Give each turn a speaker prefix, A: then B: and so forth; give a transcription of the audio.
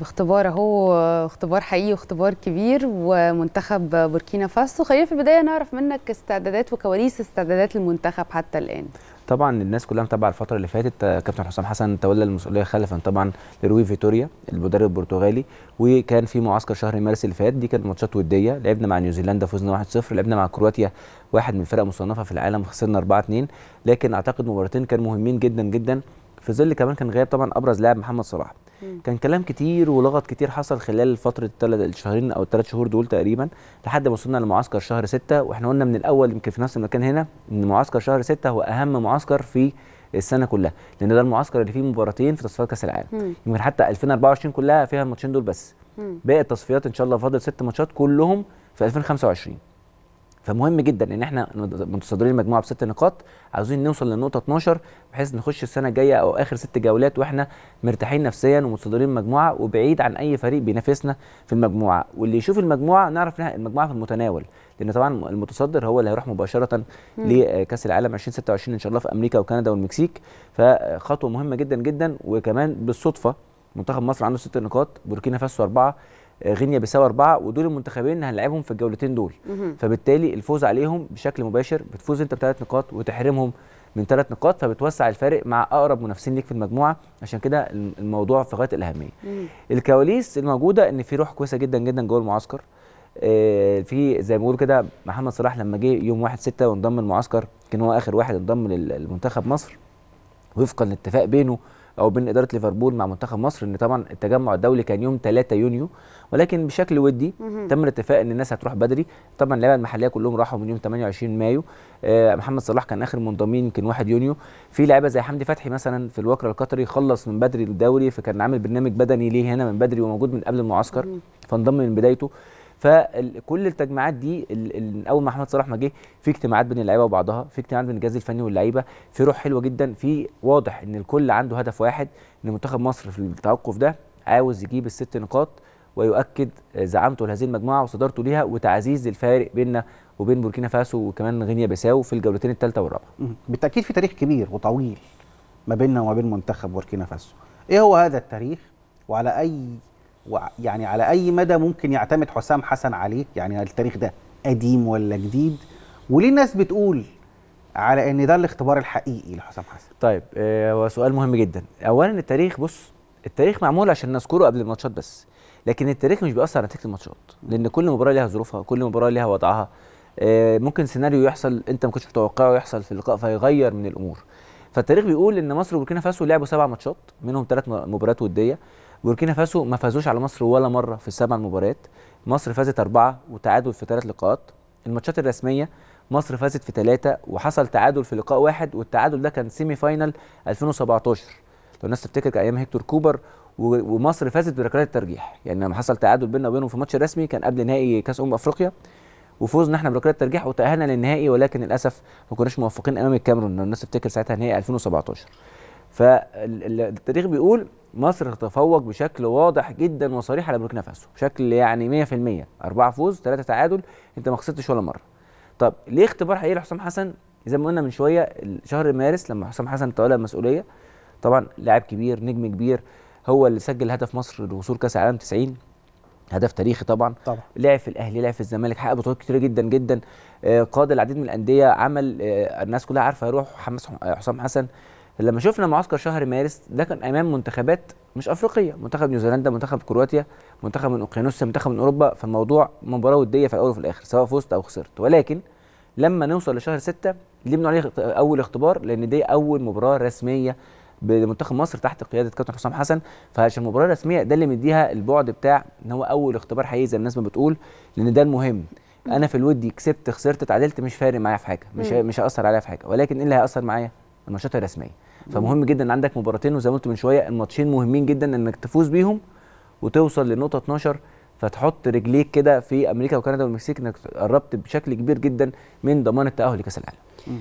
A: اختبار اهو اختبار حقيقي واختبار كبير ومنتخب بوركينا فاسو خلينا في البدايه نعرف منك استعدادات وكواليس استعدادات المنتخب حتى الان طبعا الناس كلها متابعه الفتره اللي فاتت كابتن حسام حسن تولى المسؤوليه خلفا طبعا لروي فيتوريا المدرب البرتغالي وكان في معسكر شهر مارس اللي فات دي كانت ماتشات وديه لعبنا مع نيوزيلندا فزنا 1-0 لعبنا مع كرواتيا واحد من الفرق المصنفه في العالم خسرنا 4-2 لكن اعتقد مباراتين كانوا مهمين جدا جدا في ظل كمان كان غياب طبعا ابرز لاعب محمد صلاح كان كلام كتير ولغط كتير حصل خلال فتره الثلاث الشهرين او الثلاث شهور دول تقريبا لحد ما وصلنا لمعسكر شهر 6 واحنا قلنا من الاول يمكن في نفس المكان هنا ان معسكر شهر 6 هو اهم معسكر في السنه كلها لان ده المعسكر اللي فيه مباراتين في تصفيات كاس العالم يمكن حتى 2024 كلها فيها الماتشين دول بس باقي التصفيات ان شاء الله فاضل ست ماتشات كلهم في 2025 فمهم جدا ان احنا متصدرين المجموعه بست نقاط عاوزين نوصل للنقطه 12 بحيث نخش السنه الجايه او اخر ست جولات واحنا مرتاحين نفسيا ومتصدرين المجموعه وبعيد عن اي فريق بينافسنا في المجموعه واللي يشوف المجموعه نعرف انها المجموعه في المتناول لان طبعا المتصدر هو اللي هيروح مباشره لكاس العالم 2026 ان شاء الله في امريكا وكندا والمكسيك فخطوه مهمه جدا جدا وكمان بالصدفه منتخب مصر عنده ست نقاط بوركينا فاسو اربعه غينيا بيساو اربعه ودول المنتخبين هنلاعبهم هنلعبهم في الجولتين دول فبالتالي الفوز عليهم بشكل مباشر بتفوز انت بثلاث نقاط وتحرمهم من ثلاث نقاط فبتوسع الفارق مع اقرب منافسين ليك في المجموعه عشان كده الموضوع في غايه الاهميه. الكواليس الموجوده ان في روح كويسه جدا جدا جوه المعسكر آه، في زي ما بيقولوا كده محمد صلاح لما جه يوم 1 6 وانضم المعسكر كان هو اخر واحد انضم للمنتخب مصر وفقا لاتفاق بينه او بين اداره ليفربول مع منتخب مصر ان طبعا التجمع الدولي كان يوم 3 يونيو ولكن بشكل ودي تم الاتفاق ان الناس هتروح بدري طبعا اللعيبه المحليه كلهم راحوا من يوم 28 مايو آه محمد صلاح كان اخر منضمين يمكن 1 يونيو في لعيبه زي حمدي فتحي مثلا في الوكره القطري خلص من بدري الدوري فكان عامل برنامج بدني ليه هنا من بدري وموجود من قبل المعسكر فانضم من بدايته فكل التجمعات دي من اول ما احمد صلاح ما جه في اجتماعات بين اللعيبه وبعضها في اجتماعات بين الجهاز الفني واللعيبه في روح حلوه جدا في واضح ان الكل عنده هدف واحد ان منتخب مصر في التوقف ده عاوز يجيب الست نقاط ويؤكد زعامته لهذه المجموعه وصدارته ليها وتعزيز الفارق بيننا وبين بوركينا فاسو وكمان غينيا بيساو في الجولتين الثالثه والرابعه. بالتاكيد في تاريخ كبير وطويل ما بيننا وما بين منتخب بوركينا فاسو. ايه هو هذا التاريخ وعلى اي ويعني على اي مدى ممكن يعتمد حسام حسن عليه يعني التاريخ ده قديم ولا جديد وليه الناس بتقول على ان ده الاختبار الحقيقي لحسام حسن طيب آه، هو آه سؤال مهم جدا اولا التاريخ بص التاريخ معمول عشان نذكره قبل الماتشات بس لكن التاريخ مش بيأثر على نتيجه الماتشات لان كل مباراه ليها ظروفها كل مباراه ليها وضعها آه ممكن سيناريو يحصل انت ما كنتش متوقعه يحصل في اللقاء فيغير من الامور فالتاريخ بيقول ان مصر وبوركينا فاسو لعبوا سبع ماتشات منهم ثلاث مباريات وديه بوركينا فاسو ما فازوش على مصر ولا مره في السبع مباريات مصر فازت اربعه وتعادل في ثلاث لقاءات الماتشات الرسميه مصر فازت في ثلاثه وحصل تعادل في لقاء واحد والتعادل ده كان سيمي فاينل 2017 لو الناس تفتكر كان ايام هيكتور كوبر ومصر فازت بركلات الترجيح يعني لما حصل تعادل بيننا وبينهم في ماتش رسمي كان قبل نهائي كاس امم افريقيا وفوزنا احنا بركلات الترجيح وتاهلنا للنهائي ولكن للاسف ما كناش موفقين امام الكاميرون لو الناس تفتكر ساعتها نهائي 2017 فالتاريخ بيقول مصر تتفوق بشكل واضح جدا وصريح على بوركينا فاسو بشكل يعني 100% أربعة فوز ثلاثة تعادل أنت ما خسرتش ولا مرة طب ليه اختبار حقيقي لحسام حسن زي ما قلنا من شوية شهر مارس لما حسام حسن تولى المسؤولية طبعا لاعب كبير نجم كبير هو اللي سجل هدف مصر لوصول كاس العالم 90 هدف تاريخي طبعا طبعا لعب في الاهلي لعب في الزمالك حقق بطولات كتيره جدا جدا آه، قاد العديد من الانديه عمل آه، الناس كلها عارفه يروح حماس حسام حسن لما شفنا معسكر شهر مارس ده كان امام منتخبات مش افريقيه منتخب نيوزيلندا منتخب كرواتيا منتخب من اوقيانوسيا منتخب من اوروبا فالموضوع مباراه وديه في الاول وفي الاخر سواء فزت او خسرت ولكن لما نوصل لشهر 6 ليه بنقول عليه اول اختبار لان دي اول مباراه رسميه بمنتخب مصر تحت قياده كابتن حسام حسن فعشان المباراه الرسميه ده اللي مديها البعد بتاع ان هو اول اختبار حقيقي زي الناس ما بتقول لان ده المهم انا في الودي كسبت خسرت اتعادلت مش فارق معايا في حاجه مش مش هياثر عليا في حاجه ولكن ايه اللي هياثر معايا الماتشات الرسميه فمهم جدا ان عندك مباراتين وزي ما قلت من شويه الماتشين مهمين جدا انك تفوز بيهم وتوصل للنقطه 12 فتحط رجليك كده في امريكا وكندا والمكسيك انك قربت بشكل كبير جدا من ضمان التاهل لكاس العالم